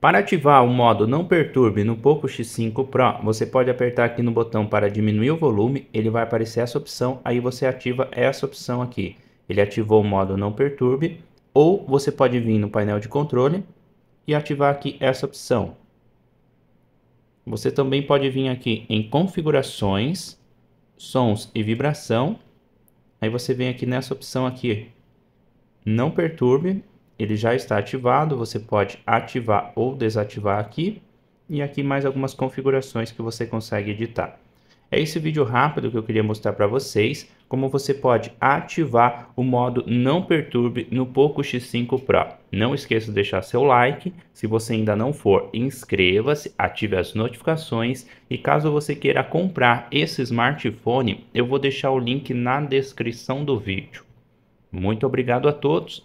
Para ativar o modo Não Perturbe no Poco X5 Pro, você pode apertar aqui no botão para diminuir o volume, ele vai aparecer essa opção, aí você ativa essa opção aqui. Ele ativou o modo Não Perturbe, ou você pode vir no painel de controle e ativar aqui essa opção. Você também pode vir aqui em configurações, sons e vibração. Aí você vem aqui nessa opção aqui, não perturbe, ele já está ativado, você pode ativar ou desativar aqui. E aqui mais algumas configurações que você consegue editar. É esse vídeo rápido que eu queria mostrar para vocês como você pode ativar o modo não perturbe no Poco X5 Pro. Não esqueça de deixar seu like, se você ainda não for, inscreva-se, ative as notificações e caso você queira comprar esse smartphone, eu vou deixar o link na descrição do vídeo. Muito obrigado a todos